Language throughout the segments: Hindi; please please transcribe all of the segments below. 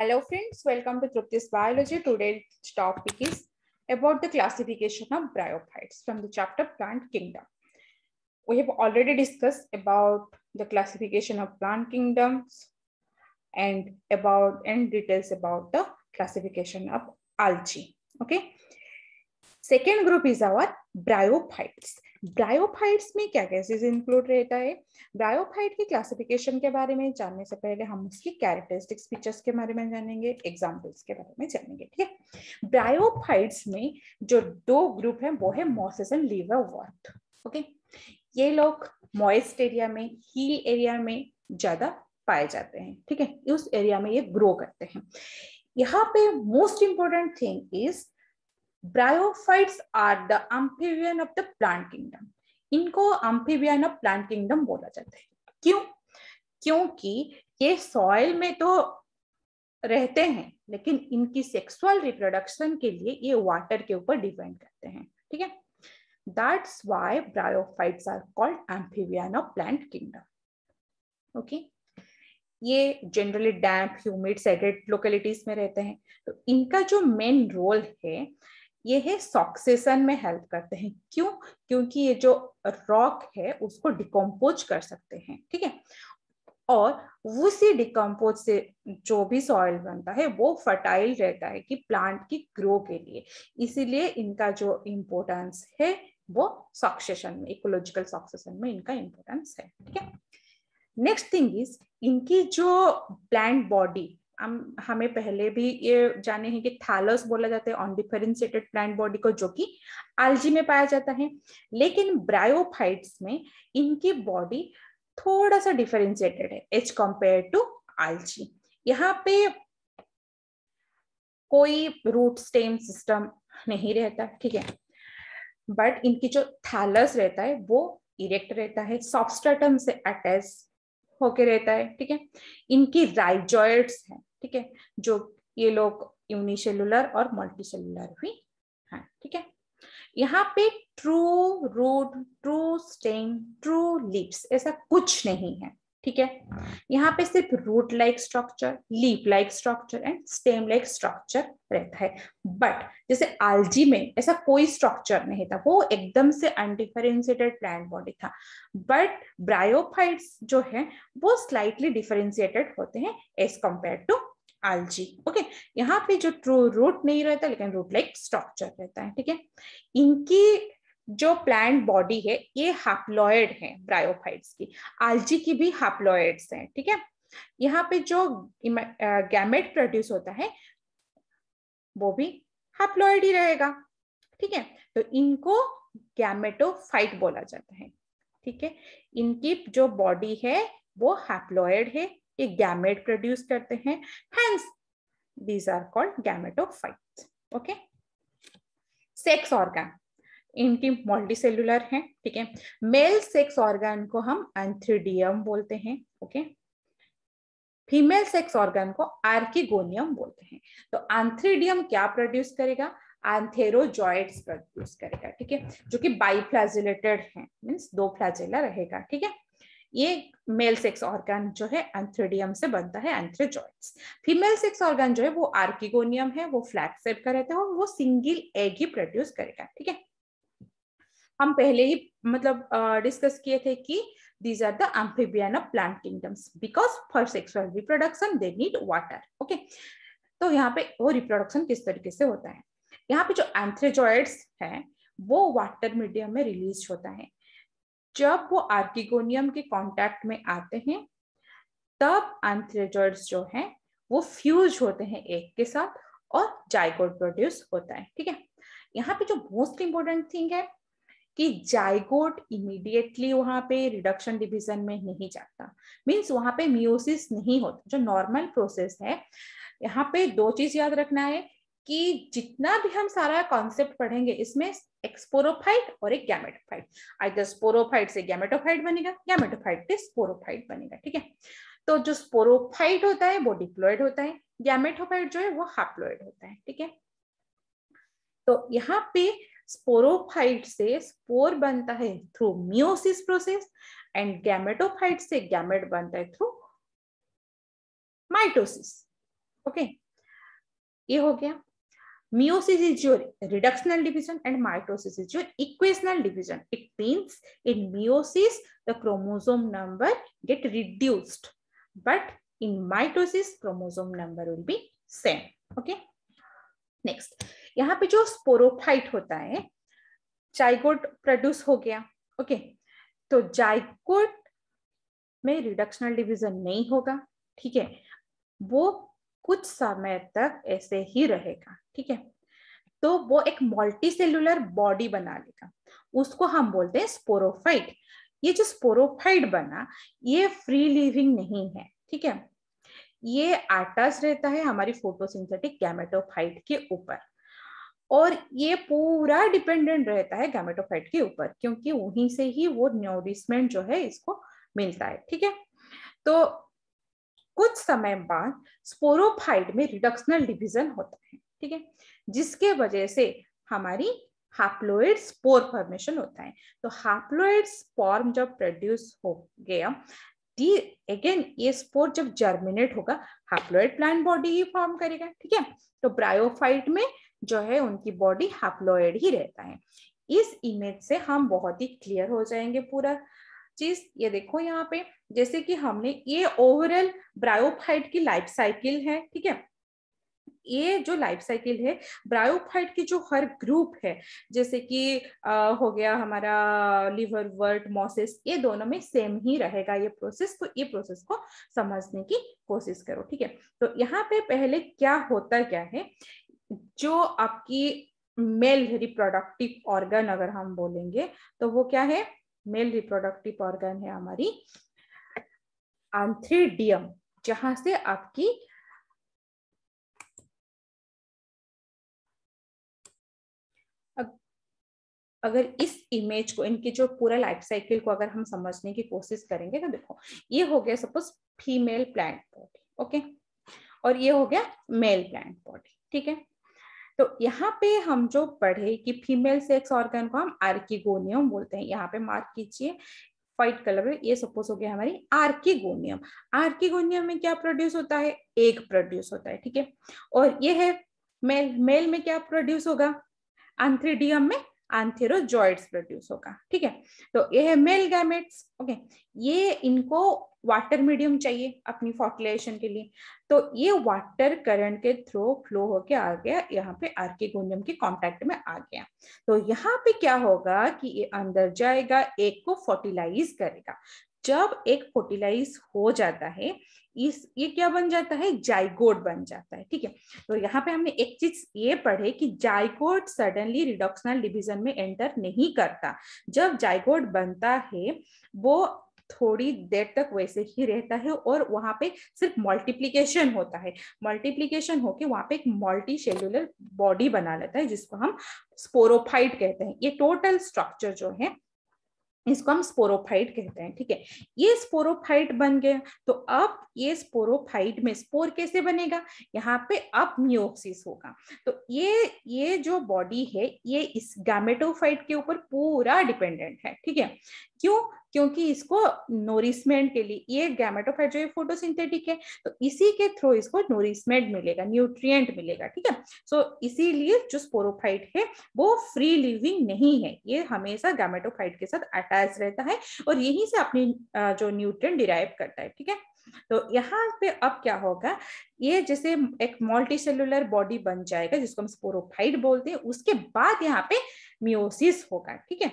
Hello friends, welcome to Trupti's Biology. Today's topic is about the classification of bryophytes from the chapter Plant Kingdom. We have already discussed about the classification of plant kingdoms and about and details about the classification of algae. Okay. Second group is our bryophytes. Bryophytes में क्या गैसेस इंक्लूड रहता है ब्रायोफाइट के क्लासिफिकेशन के बारे में जानने से पहले हम उसकी कैरेक्टरिस्टिक्स फीचर्स के बारे में जानेंगे एग्जाम्पल्स के बारे में जानेंगे ठीक है ब्रायोफाइट्स में जो दो ग्रुप है वो है mosses and liverworts okay ये लोग मॉइस्ट एरिया में हील एरिया में ज्यादा पाए जाते हैं ठीक है उस एरिया में ये ग्रो करते हैं यहाँ पे most important thing is bryophytes are the amphibian of the plant kingdom इनको अम्फीवियन ऑफ प्लांट किंगडम बोला जाता है क्यों क्योंकि ये सॉइल में तो रहते हैं लेकिन इनकी सेक्सुअल रिप्रोडक्शन के लिए ये वाटर के ऊपर डिपेंड करते हैं ठीक है that's why bryophytes are called amphibian of plant kingdom okay ये generally damp humid shaded localities में रहते हैं तो इनका जो मेन रोल है ये है सॉक्सेशन में हेल्प करते हैं क्यों क्योंकि ये जो रॉक है उसको डिकम्पोज कर सकते हैं ठीक है और उसी डिकम्पोज से जो भी सॉइल बनता है वो फर्टाइल रहता है कि प्लांट की ग्रो के लिए इसीलिए इनका जो इम्पोर्टेंस है वो सक्सेशन में इकोलॉजिकल सक्सेशन में इनका इम्पोर्टेंस है ठीक है नेक्स्ट थिंग इज इनकी जो प्लांट बॉडी हम हमें पहले भी ये जाने हैं कि थैलस बोला जाता है ऑन प्लांट बॉडी को जो कि आलजी में पाया जाता है लेकिन ब्रायोफाइट्स में इनकी बॉडी थोड़ा सा डिफरेंशिएटेड है एज कंपेयर टू आलजी यहाँ पे कोई रूट स्टेम सिस्टम नहीं रहता ठीक है बट इनकी जो थैलस रहता है वो इरेक्ट रहता है सॉफ्टस्टम से अटैच होके रहता है ठीक है इनकी राइजॉइड्स हैं ठीक है जो ये लोग यूनिसेलुलर और मल्टीसेलुलर भी हैं ठीक है यहाँ पे true root true stem true leaves ऐसा कुछ नहीं है ठीक है यहाँ पे सिर्फ root like structure leaf like structure and stem like structure रहता है बट जैसे आलजी में ऐसा कोई स्ट्रक्चर नहीं था वो एकदम से अनडिफरेंशिएटेड प्लांट बॉडी था बट ब्रायोफाइट्स जो है वो स्लाइटली डिफरेंशिएटेड होते हैं as compared to algae okay यहाँ पे जो ट्रू रूट नहीं रहता लेकिन रूट लाइक स्ट्रक्चर रहता है ठीक है इनकी जो प्लांट बॉडी है ये हाप्लॉयड है ब्रायोफाइट्स की आलजी की भी हाप्लॉयड्स हैं ठीक है यहाँ पे जो गैमेट प्रोड्यूस होता है वो भी हाप्लॉयड ही रहेगा ठीक है तो इनको गैमेटोफाइट बोला जाता है ठीक है इनकी जो बॉडी है वो हैप्लॉयड है ये गैमेट प्रोड्यूस करते हैं hence these are called gametophyte okay sex organ इनकी मल्टी सेलुलर है ठीक है मेल सेक्स ऑर्गन को हम एंथ्रीडियम बोलते हैं ओके फीमेल सेक्स ऑर्गन को आर्किगोनियम बोलते हैं तो एंथ्रीडियम क्या प्रोड्यूस करेगा एंथेरोजॉइड्स प्रोड्यूस करेगा ठीक है जो कि बाइफ्लैजिलेटेड है मीन्स दो फ्लैजिला रहेगा ठीक है ये मेल सेक्स ऑर्गन जो है एंथ्रीडियम से बनता है एंथ्रेजॉइड्स फीमेल सेक्स ऑर्गन जो है वो आर्किगोनियम है वो फ्लैग सेप का रहता है और वो सिंगल एग ही प्रोड्यूस करेगा ठीक है हम पहले ही मतलब डिस्कस किए थे कि are the amphibian of plant kingdoms because for sexual reproduction they need water okay तो यहाँ पे वो रिप्रोडक्शन किस तरीके से होता है यहाँ पे जो एंथ्रेजॉइड्स है वो वाटर मीडियम में रिलीज होता है जब वो आर्किगोनियम के कांटेक्ट में आते हैं तब एंथ्रेजॉइड्स जो हैं वो फ्यूज होते हैं एक के साथ और जाइगोट प्रोड्यूस होता है ठीक है यहाँ पे जो मोस्ट इंपॉर्टेंट थिंग है कि जाइगोट इमीडिएटली वहां पे रिडक्शन डिवीजन में नहीं जाता मीन्स वहां पे मियोसिस नहीं होता जो नॉर्मल प्रोसेस है यहाँ पे दो चीज याद रखना है कि जितना भी हम सारा कॉन्सेप्ट पढ़ेंगे इसमें एक्सपोरोफाइट और एक गैमेटोफाइट आइदर स्पोरोफाइट से गैमेटोफाइट बनेगा गैमेटोफाइट से स्पोरोफाइट बनेगा ठीक है तो जो स्पोरोफाइट होता है वो डिप्लोइड होता है गैमेटोफाइट जो है वो हाप्लोइड होता है ठीक है तो यहाँ पे स्पोरोफाइट से स्पोर बनता है through meiosis process and gametophyte से गैमेट बनता है थ्रू माइटोसिस ओके ये हो गया meiosis is your reductional division and mitosis is your equational division it mean in meiosis the chromosome number get reduced but in mitosis chromosome number will be same okay next यहाँ पे जो स्पोरोफाइट होता है जाइगोट प्रोड्यूस हो गया ओके तो जाइकोट में रिडक्शनल डिवीजन नहीं होगा ठीक है वो कुछ समय तक ऐसे ही रहेगा ठीक है तो वो एक मल्टी सेलुलर बॉडी बना लेगा उसको हम बोलते हैं स्पोरोफाइट ये जो स्पोरोफाइट बना ये फ्री लिविंग नहीं है ठीक है ये आटास रहता है हमारी फोटोसिंथेटिक गैमेटोफाइट के ऊपर और ये पूरा डिपेंडेंट रहता है गैमेटोफाइट के ऊपर क्योंकि वहीं से ही वो न्यूरिसमेंट जो है इसको मिलता है ठीक है तो कुछ समय बाद स्पोरोफाइट में रिडक्शनल डिवीजन होता है ठीक है जिसके वजह से हमारी हाप्लोइड स्पोर फॉर्मेशन होता है तो हाप्लोइड स्पोर जब प्रोड्यूस हो गया डी अगेन ये स्पोर जब जर्मिनेट होगा हाप्लोइड प्लांट बॉडी ही फॉर्म करेगा ठीक है तो ब्रायोफाइट में जो है उनकी बॉडी हैप्लोइड ही रहता है इस इमेज से हम बहुत ही क्लियर हो जाएंगे पूरा चीज ये देखो यहाँ पे जैसे कि हमने ये ओवरऑल ब्रायोफाइट की लाइफ साइकिल है ठीक है ये जो लाइफ साइकिल है ब्रायोफाइट की जो हर ग्रुप है जैसे कि आ, हो गया हमारा लिवर वर्ट मोसेस ये दोनों में सेम ही रहेगा ये प्रोसेस तो ये प्रोसेस को समझने की कोशिश करो ठीक है तो यहाँ पे पहले क्या होता क्या है जो आपकी मेल रिप्रोडक्टिव ऑर्गन अगर हम बोलेंगे तो वो क्या है मेल रिप्रोडक्टिव ऑर्गन है हमारी आंथ्रीडियम जहां से आपकी अगर इस इमेज को इनके जो पूरा लाइफ साइकिल को अगर हम समझने की कोशिश करेंगे तो देखो ये हो गया suppose female plant body okay और ये हो गया मेल प्लांट बॉडी ठीक है तो यहाँ पे हम जो पढ़े कि फीमेल सेक्स ऑर्गन को हम आर्किगोनियम बोलते हैं यहाँ पे मार्क कीजिए व्हाइट कलर में ये सपोज हो गया हमारी आर्किगोनियम आर्किगोनियम में क्या प्रोड्यूस होता है एक प्रोड्यूस होता है ठीक है और ये है मेल मेल में क्या प्रोड्यूस होगा आंथ्रीडियम में एंथेरोजॉइड्स प्रोड्यूस होगा ठीक है तो ये है मेल गैमेट्स ओके ये इनको वाटर मीडियम चाहिए अपनी फॉर्टिलाइजेशन के लिए तो ये वाटर करंट के थ्रू फ्लो होके आ गया यहाँ पे आर्किगोनियम के कांटेक्ट में आ गया तो यहाँ पे क्या होगा कि ये अंदर जाएगा एक को फर्टिलाइज करेगा जब एक फोर्टिलाइज हो जाता है इस ये क्या बन जाता है जाइकोड बन जाता है ठीक है तो यहाँ पे हमने एक चीज ये पढ़े कि जाइकोड सडनली रिडक्शनल डिवीजन में एंटर नहीं करता जब जाइकोड बनता है वो थोड़ी देर तक वैसे ही रहता है और वहां पे सिर्फ मल्टीप्लीकेशन होता है मल्टीप्लीकेशन होके वहां पे एक मल्टी बॉडी बना लेता है जिसको हम स्पोरोफाइट कहते हैं ये टोटल स्ट्रक्चर जो है इसको हम स्पोरोफाइट कहते हैं ठीक है ये स्पोरोफाइट बन गया तो अब ये स्पोरोफाइट में स्पोर कैसे बनेगा यहाँ पे अब मियोक्सिस होगा तो ये ये जो बॉडी है ये इस गैमेटोफाइट के ऊपर पूरा डिपेंडेंट है ठीक है क्यों क्योंकि इसको नोरिसमेंट के लिए ये गैमेटोफाइट जो है फोटोसिंथेटिक है तो इसी के थ्रू इसको नोरिसमेंट मिलेगा न्यूट्रिएंट मिलेगा ठीक है सो so, इसीलिए जो स्पोरोफाइट है वो फ्री लिविंग नहीं है ये हमेशा गैमेटोफाइट के साथ अटैच रहता है और यहीं से अपनी जो न्यूट्रिएंट डिराइव करता है ठीक है तो यहाँ पे अब क्या होगा ये जैसे एक मल्टी सेलुलर बॉडी बन जाएगा जिसको हम स्पोरोफाइट बोलते हैं उसके बाद यहाँ पे मियोसिस होगा ठीक है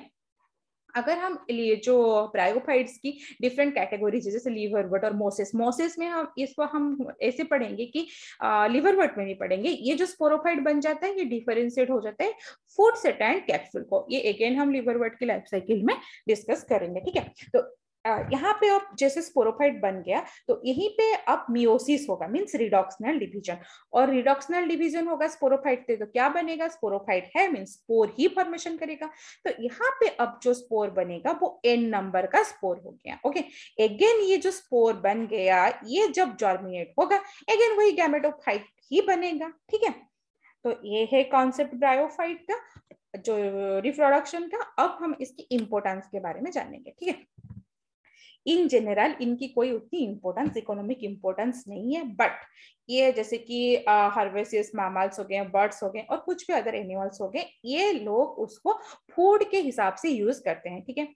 अगर हम लिए जो ब्रायोफाइट्स की डिफरेंट कैटेगोरीज जैसे लीवर वर्ट और मोसेस मोसेस में हम इसको हम ऐसे पढ़ेंगे कि लीवर वर्ट में भी पढ़ेंगे ये जो स्पोरोफाइट बन जाता है ये डिफरेंशिएट हो जाता है फूड सेट एंड कैप्सूल को ये अगेन हम लीवर वर्ट की लाइफ साइकिल में डिस्कस करेंगे ठीक है तो यहाँ पे अब जैसे स्पोरोफाइट बन गया तो यहीं पे अब मियोसिस होगा मीन्स रिडॉक्सनल डिवीजन और रिडॉक्सनल डिवीजन होगा स्पोरोफाइट तो क्या बनेगा स्पोरोफाइट है मीन्स स्पोर ही फॉर्मेशन करेगा तो यहाँ पे अब जो स्पोर बनेगा वो एन नंबर का स्पोर हो गया ओके अगेन ये जो स्पोर बन गया ये जब जॉर्मिनेट होगा अगेन वही गैमेटोफाइट ही बनेगा ठीक है तो ये है कॉन्सेप्ट ब्रायोफाइट का जो रिप्रोडक्शन का अब हम इसकी इंपोर्टेंस के बारे में जानेंगे ठीक है इन जनरल इनकी कोई उतनी इम्पोर्टेंस इकोनॉमिक इम्पोर्टेंस नहीं है बट ये जैसे कि हार्वेसियस मामल्स हो गए बर्ड्स हो गए और कुछ भी अदर एनिमल्स हो गए ये लोग उसको फूड के हिसाब से यूज करते हैं ठीक है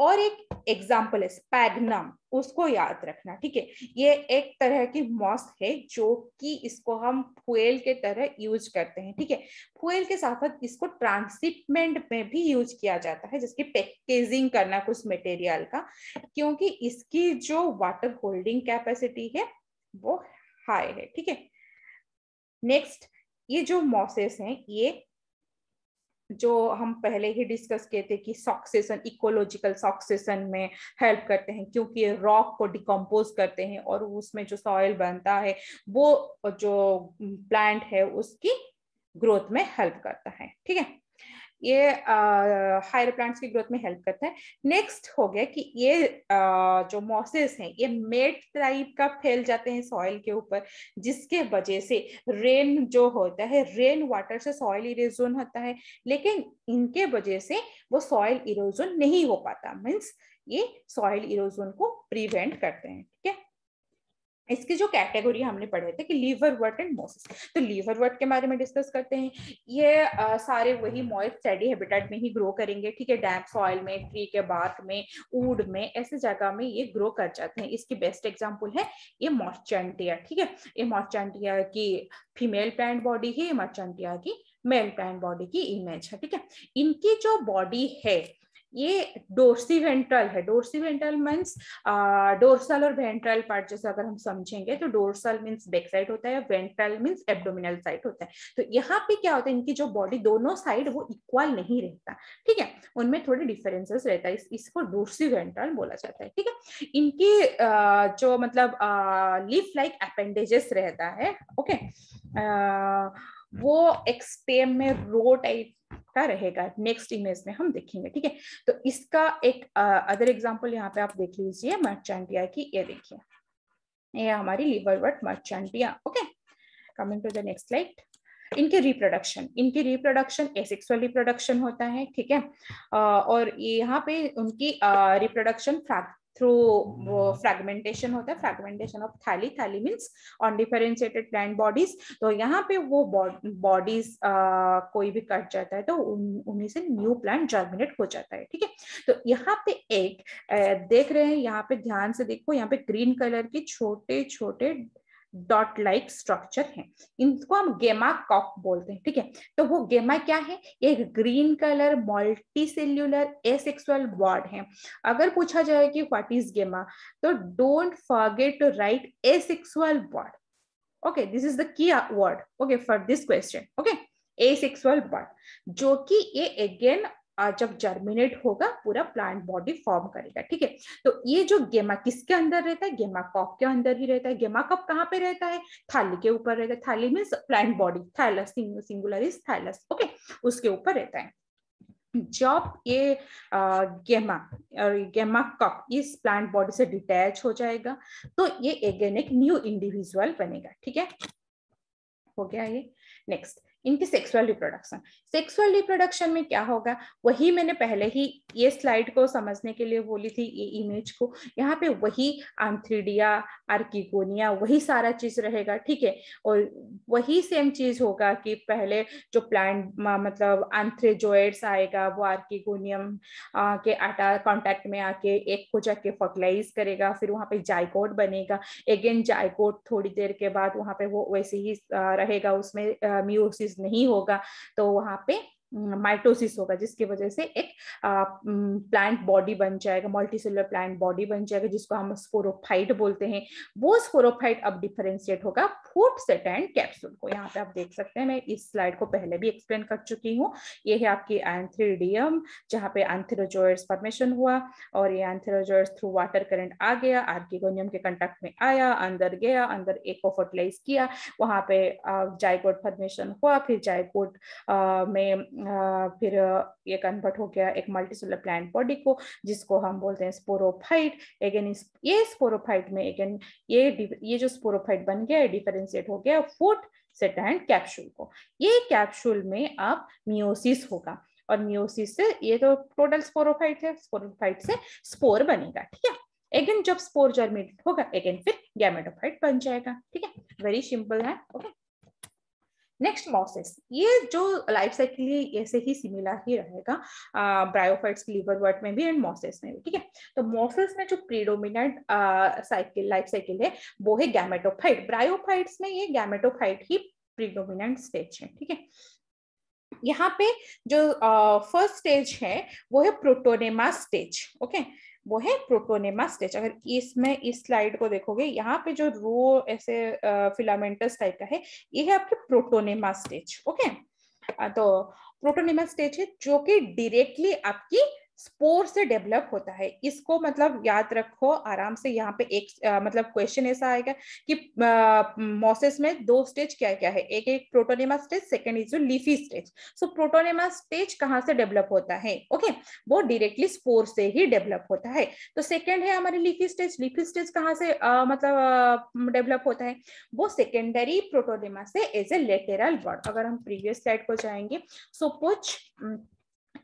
और एक एग्जाम्पल है स्पैगनम उसको याद रखना ठीक है ये एक तरह की मॉस है जो कि इसको हम फुएल के तरह यूज करते हैं ठीक है फुएल के साथ साथ इसको ट्रांसिपमेंट में भी यूज किया जाता है जिसकी पैकेजिंग करना कुछ मटेरियल का क्योंकि इसकी जो वाटर होल्डिंग कैपेसिटी है वो हाई है ठीक है नेक्स्ट ये जो मॉसेस हैं ये जो हम पहले ही डिस्कस किए थे कि सॉक्सेशन इकोलॉजिकल सॉक्सेशन में हेल्प करते हैं क्योंकि रॉक को डिकम्पोज करते हैं और उसमें जो सॉयल बनता है वो जो प्लांट है उसकी ग्रोथ में हेल्प करता है ठीक है ये हायर प्लांट्स की ग्रोथ में हेल्प करते हैं नेक्स्ट हो गया कि ये आ, जो मॉसेस हैं ये मेट टाइप का फैल जाते हैं सॉइल के ऊपर जिसके वजह से रेन जो होता है रेन वाटर से सॉइल इरोजन होता है लेकिन इनके वजह से वो सॉइल इरोजन नहीं हो पाता मीन्स ये सॉइल इरोजन को प्रिवेंट करते हैं ठीक है इसके जो कैटेगरी हमने पढ़े थे कि लीवर वर्ट एंड मोसिस तो लीवर वर्ट के बारे में डिस्कस करते हैं ये आ, सारे वही मॉइस्ट स्टडी हैबिटेट में ही ग्रो करेंगे ठीक है डैम्प सॉइल में ट्री के बार्क में ऊड में ऐसे जगह में ये ग्रो कर जाते हैं इसकी बेस्ट एग्जाम्पल है ये मॉस्चेंटिया ठीक है ये मॉस्चेंटिया की फीमेल प्लांट बॉडी है मॉस्चेंटिया की मेल प्लांट बॉडी की इमेज है ठीक है इनकी जो बॉडी है ये डोर्सी वेंट्रल है डोर्सी वेंट्रल मीन्स डोर्सल और वेंट्रल पार्ट जैसे अगर हम समझेंगे तो डोर्सल मीन्स बैक साइड होता है वेंट्रल मीन्स एब्डोमिनल साइड होता है तो यहाँ पे क्या होता है इनकी जो बॉडी दोनों साइड वो इक्वल नहीं रहता ठीक है उनमें थोड़े डिफरेंसेस रहता है इस, इसको डोर्सी वेंट्रल बोला जाता है ठीक है इनकी आ, जो मतलब लिफ लाइक अपेंडेजेस रहता है ओके आ, वो एक्सटेम में रो टाइप का रहेगा नेक्स्ट इमेज में हम देखेंगे ठीक है तो इसका एक अदर एग्जाम्पल यहाँ पे आप देख लीजिए मर्चेंटिया की ये देखिए ये हमारी liverwort Marchantia okay coming to the next slide इनके रिप्रोडक्शन इनके रिप्रोडक्शन एसेक्सुअल रिप्रोडक्शन होता है ठीक है और यहाँ पे उनकी रिप्रोडक्शन थ्रू hmm. वो फ्रेगमेंटेशन होता है फ्रेगमेंटेशन ऑफ थैली थैली मीन्स अनडिफरेंशिएटेड प्लांट बॉडीज तो यहाँ पे वो बॉडीज uh, कोई भी कट जाता है तो उन्हीं से न्यू प्लांट जर्मिनेट हो जाता है ठीक है तो यहाँ पे एक देख रहे हैं यहाँ पे ध्यान से देखो यहाँ पे ग्रीन कलर के छोटे छोटे डॉट लाइक स्ट्रक्चर है इनको हम गेमा कॉक बोलते हैं ठीक है तो वो गेमा क्या है एक green colour multicellular asexual word है अगर पूछा जाए कि व्हाट इज गेमा तो don't forget to write asexual word okay this is the key word okay for this question okay asexual word जो कि ये अगेन जब जर्मिनेट होगा पूरा प्लांट बॉडी फॉर्म करेगा ठीक है तो ये जो गेमा किसके अंदर रहता है गेमा कॉप के अंदर ही रहता है गेमा कप कहाँ पे रहता है थाली के ऊपर रहता है thalli means plant body singular सिंगुलरिस थैलस ओके उसके ऊपर रहता है जब ये गेमा गेमा कप इस प्लांट बॉडी से डिटैच हो जाएगा तो ये अगेन एक न्यू इंडिविजुअल बनेगा ठीक है हो गया ये नेक्स्ट इनकी सेक्सुअल रिप्रोडक्शन सेक्सुअल रिप्रोडक्शन में क्या होगा वही मैंने पहले ही ये स्लाइड को समझने के लिए बोली थी ये इमेज को यहाँ पे वही आंथ्रीडिया आर्किगोनिया वही सारा चीज रहेगा ठीक है और वही सेम चीज होगा कि पहले जो प्लांट मतलब आंथ्रेजोइड्स आएगा वो आर्किगोनियम के आटा कॉन्टेक्ट में आके एक को जाके फर्टिलाइज करेगा फिर वहाँ पे जाइकोट बनेगा अगेन जाइकोट थोड़ी देर के बाद वहाँ पे वो वैसे ही रहेगा उसमें म्यूसिस नहीं होगा तो वहां पे माइटोसिस होगा जिसकी वजह से एक प्लांट बॉडी बन जाएगा मल्टी सेलर प्लांट बॉडी बन जाएगा जिसको हम स्पोरोफाइट बोलते हैं वो स्पोरोफाइट अब डिफरेंशिएट होगा फूड सेट एंड कैप्सूल को यहाँ पे आप देख सकते हैं मैं इस स्लाइड को पहले भी एक्सप्लेन कर चुकी हूँ ये है आपकी एंथ्रीडियम जहाँ पे एंथेरोजोइड्स फॉर्मेशन हुआ और ये एंथेरोजोइड्स थ्रू वाटर करेंट आ गया आर्किगोनियम के कंटेक्ट में आया अंदर गया अंदर एको फर्टिलाइज किया वहां पे जायकोड फॉर्मेशन हुआ फिर जायकोट में फिर ये कन्वर्ट हो गया एक मल्टीसेलर प्लांट बॉडी को जिसको हम बोलते हैं स्पोरोफाइट अगेन इस ये स्पोरोफाइट में अगेन ये ये जो स्पोरोफाइट बन गया है डिफरेंशिएट हो गया फुट सेट एंड कैप्सूल को ये कैप्सूल में आप मियोसिस होगा और मियोसिस से ये तो टोटल स्पोरोफाइट है स्पोरोफाइट से स्पोर बनेगा ठीक है अगेन जब स्पोर जर्मिनेट होगा अगेन फिर गैमेटोफाइट बन जाएगा ठीक है वेरी सिंपल है ओके नेक्स्ट मॉसेस ये जो लाइफ साइकिल है ऐसे ही सिमिलर ही रहेगा ब्रायोफाइट्स की लीवर वर्ट में भी एंड मॉसेस में भी ठीक है तो मॉसेस में जो प्रीडोमिनेंट साइकिल लाइफ साइकिल है वो है गैमेटोफाइट ब्रायोफाइट्स में ये गैमेटोफाइट ही प्रीडोमिनेंट स्टेज है ठीक है यहाँ पे जो फर्स्ट uh, स्टेज है वो है प्रोटोनेमा स्टेज ओके वो है प्रोटोनेमा स्टेज अगर इसमें इस स्लाइड को देखोगे यहाँ पे जो रो ऐसे फिलामेंटस टाइप का है ये है आपके प्रोटोनेमा स्टेज ओके तो प्रोटोनेमा स्टेज है जो कि डायरेक्टली आपकी स्पोर से डेवलप होता है इसको मतलब याद रखो आराम से यहाँ पे एक आ, मतलब क्वेश्चन ऐसा आएगा कि मोसेस में दो स्टेज क्या क्या है एक एक protonema stage second is leafy stage so protonema stage कहाँ से डेवलप होता है ओके वो डायरेक्टली स्पोर से ही डेवलप होता है तो सेकेंड है हमारे लीफी स्टेज लीफी स्टेज कहाँ से आ, मतलब डेवलप होता है वो सेकेंडरी प्रोटोनेमा से एज ए लेटेरल वर्ड अगर हम प्रीवियस साइड को जाएंगे सो so, कुछ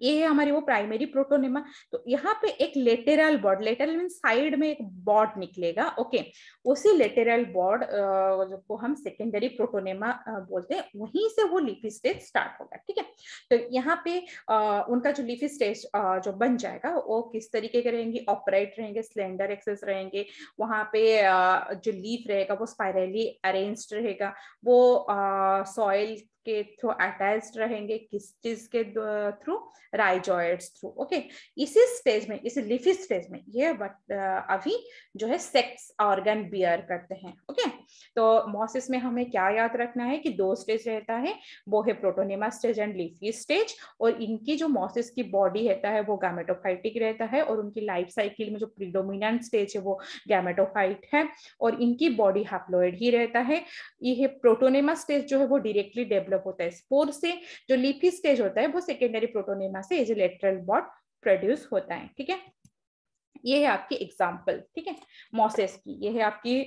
ये है हमारी वो प्राइमरी प्रोटोनेमा तो यहाँ पे एक lateral bud lateral mean side में एक बॉर्ड निकलेगा ओके उसी लेटेरल बॉर्ड को हम सेकेंडरी प्रोटोनेमा बोलते हैं वहीं से वो लीफी स्टेज स्टार्ट होगा ठीक है तो यहाँ पे आ, उनका जो लीफी स्टेज जो बन जाएगा वो किस तरीके के रहेंगे ऑपराइट रहेंगे सिलेंडर एक्सेस रहेंगे वहाँ पे आ, जो लीफ रहेगा वो स्पायरली अरेन्ज रहेगा वो सॉइल के थ्रू अटैच रहेंगे किस चीज के थ्रू राइजॉइड्स थ्रू ओके इसी स्टेज में इस लिफी स्टेज में ये बट अभी जो है सेक्स ऑर्गन बियर करते हैं ओके तो मोसिस में हमें क्या याद रखना है कि दो स्टेज रहता है वो है protonema stage and leafy stage और इनकी जो मॉसिस की बॉडी रहता है वो गैमेटोफाइटिक रहता है और उनकी लाइफ साइकिल में जो प्रिडोमिनेंट स्टेज है वो गैमेटोफाइट है और इनकी बॉडी हैप्लोइड ही रहता है ये प्रोटोनेमा स्टेज जो है वो डिरेक्टली डेवलप डेवलप होता है स्पोर से जो लिपी स्टेज होता है वो सेकेंडरी प्रोटोनेमा से एजिलेट्रल बॉट प्रोड्यूस होता है ठीक है ये है आपकी एग्जाम्पल ठीक है मोसेस की ये है आपकी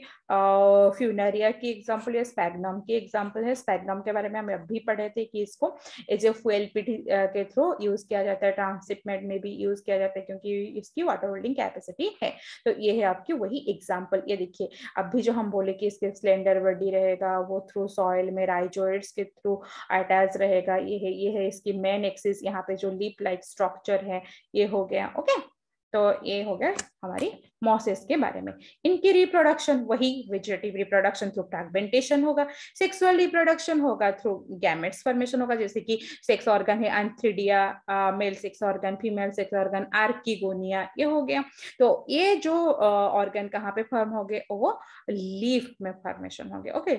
फ्यूनरिया की एग्जाम्पल या स्पैगनम की एग्जाम्पल है स्पैगनम के बारे में हम अभी पढ़े थे कि इसको एज ए फ्यूएल के थ्रू यूज किया जाता है ट्रांसिपमेंट में भी यूज किया जाता है क्योंकि इसकी वाटर होल्डिंग कैपेसिटी है तो ये है आपकी वही एग्जाम्पल ये देखिए अभी जो हम बोले कि इसके स्लेंडर बडी रहेगा वो थ्रू सॉइल में राइजोइड्स के थ्रू अटैच रहेगा ये है ये है इसकी मेन एक्सिस यहाँ पे जो लीप लाइक स्ट्रक्चर है ये हो गया ओके okay? तो ये हो गया हमारी मॉसेस के बारे में इनकी रिप्रोडक्शन वही वेजिटेटिव रिप्रोडक्शन थ्रू फ्रेगमेंटेशन होगा सेक्सुअल रिप्रोडक्शन होगा थ्रू गैमेट्स फॉर्मेशन होगा जैसे कि सेक्स ऑर्गन है antheridia male sex organ female sex organ archegonia ये हो गया तो ये जो ऑर्गन uh, कहाँ पे फॉर्म हो गए वो लीफ में फॉर्मेशन हो गया ओके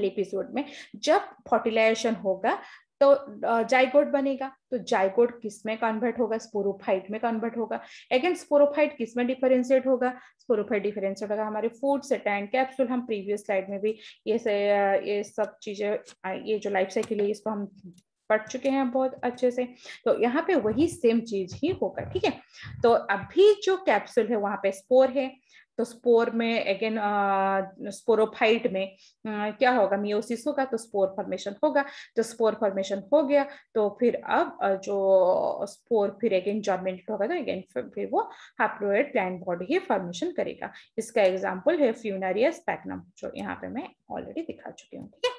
लिपिसोड में जब फर्टिलाइजेशन होगा तो जाइकोड बनेगा तो जाइकोड किस में कन्वर्ट होगा स्पोरोफाइट में कन्वर्ट होगा अगेन स्पोरोफाइट किस में डिफरेंशिएट होगा स्पोरोफाइट डिफरेंशिएट होगा हमारे फूड से टैन कैप्सूल हम प्रीवियस स्लाइड में भी ये से, ये सब चीजें ये जो लाइफ साइकिल है इसको हम पढ़ चुके हैं बहुत अच्छे से तो यहाँ पे वही सेम चीज ही होगा ठीक है तो अभी जो कैप्सूल है वहां पे स्पोर है तो स्पोर में अगेन स्पोरोफाइट में क्या होगा मियोसिस होगा तो स्पोर फॉर्मेशन होगा तो स्पोर फॉर्मेशन हो गया तो फिर अब जो स्पोर फिर अगेन जर्मिनेट होगा तो अगेन फिर वो हाप्रोएड प्लांट बॉडी ही फॉर्मेशन करेगा इसका एग्जाम्पल है फ्यूनारिया पैकनम जो यहाँ पे मैं ऑलरेडी दिखा चुकी हूँ ठीक है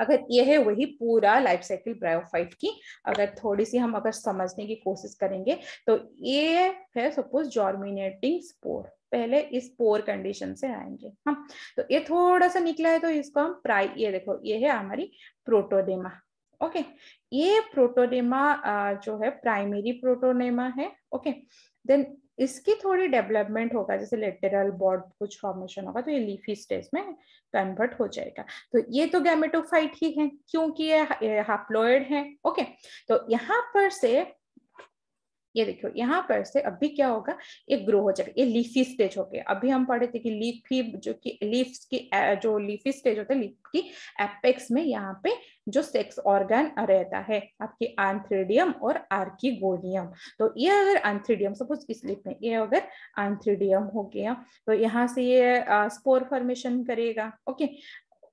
अगर ये है वही पूरा लाइफ साइकिल ब्रायोफाइट की अगर थोड़ी सी हम अगर समझने की कोशिश करेंगे तो ये है सपोज जॉर्मिनेटिंग स्पोर पहले इस पोर कंडीशन से आएंगे हाँ तो ये थोड़ा सा निकला है तो इसको हम प्राई ये देखो ये है हमारी प्रोटोडेमा ओके ये प्रोटोडेमा जो है प्राइमरी प्रोटोडेमा है ओके देन इसकी थोड़ी डेवलपमेंट होगा जैसे लेटरल बॉर्ड कुछ फॉर्मेशन होगा तो ये लीफी स्टेज में कन्वर्ट हो जाएगा तो ये तो गैमेटोफाइट ही है क्योंकि ये हाप्लोइड है ओके तो यहाँ पर से ये देखो यहाँ पर से अभी क्या होगा ये ग्रो हो जाएगा ये लीफी स्टेज हो गया अभी हम पढ़े थे कि लीफी जो कि लीफ की जो लीफी स्टेज होता है लीफ की एपेक्स में यहाँ पे जो सेक्स ऑर्गन रहता है आपके आंथ्रीडियम और आर्किगोनियम तो ये अगर आंथ्रीडियम सपोज इस लिप में ये अगर आंथ्रीडियम हो गया तो यहाँ से ये स्पोर फॉर्मेशन करेगा ओके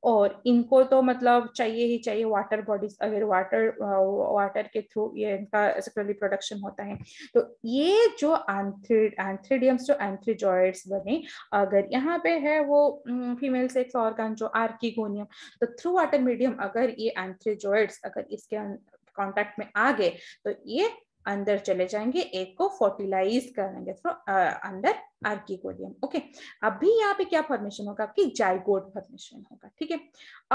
और इनको तो मतलब चाहिए ही चाहिए वाटर बॉडीज अगर वाटर वाटर के थ्रू ये इनका सेक्रेटरी प्रोडक्शन होता है तो ये जो एंथ्रीडियम्स जो एंथ्रीजॉइड्स बने अगर यहाँ पे है वो फीमेल सेक्स ऑर्गन जो आर्किगोनियम तो थ्रू वाटर मीडियम अगर ये एंथ्रीजॉइड्स अगर इसके कांटेक्ट में आ गए तो ये अंदर चले जाएंगे एक को फर्टिलाइज करेंगे तो अंदर आर्किकोडियम ओके अब यहाँ पे क्या फॉर्मेशन होगा आपकी जाइकोड फॉर्मेशन होगा ठीक है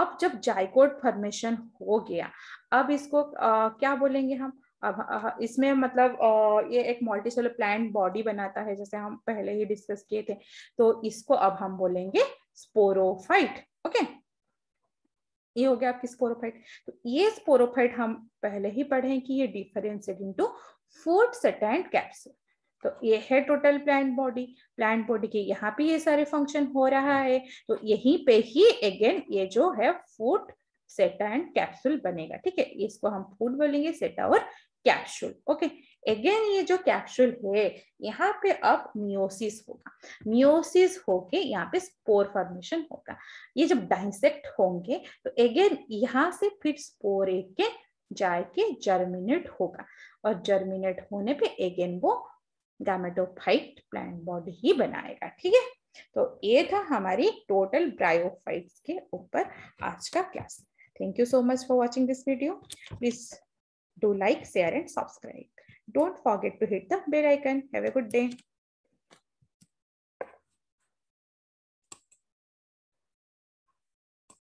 अब जब जाइकोड फॉर्मेशन हो गया अब इसको आ, क्या बोलेंगे हम अब इसमें मतलब ये एक मल्टीसेलर प्लांट बॉडी बनाता है जैसे हम पहले ही डिस्कस किए थे तो इसको अब हम बोलेंगे स्पोरोफाइट ओके okay? ये हो गया आपकी स्पोरोफाइट तो ये स्पोरोफाइट हम पहले ही पढ़े कि ये डिफरेंशिएट इनटू फूड सेट एंड कैप्सूल तो ये है total plant body plant body के यहाँ पे ये सारे फंक्शन हो रहा है तो यहीं पे ही अगेन ये जो है फूड सेटा एंड कैप्सूल बनेगा ठीक है इसको हम फूड बोलेंगे सेटा और कैप्सूल ओके अगेन ये जो कैप्सूल है यहाँ पे अब मियोसिस होगा मियोसिस होके यहाँ पे स्पोर फॉर्मेशन होगा ये जब डाइसेक्ट होंगे तो अगेन यहाँ से फिर स्पोर एक के जाके जर्मिनेट होगा और जर्मिनेट होने पे अगेन वो गैमेटोफाइट प्लांट बॉडी ही बनाएगा ठीक है तो ये था हमारी टोटल ब्रायोफाइट्स के ऊपर आज का class thank you so much for watching this video please do like share and subscribe Don't forget to hit the bell icon. Have a good day.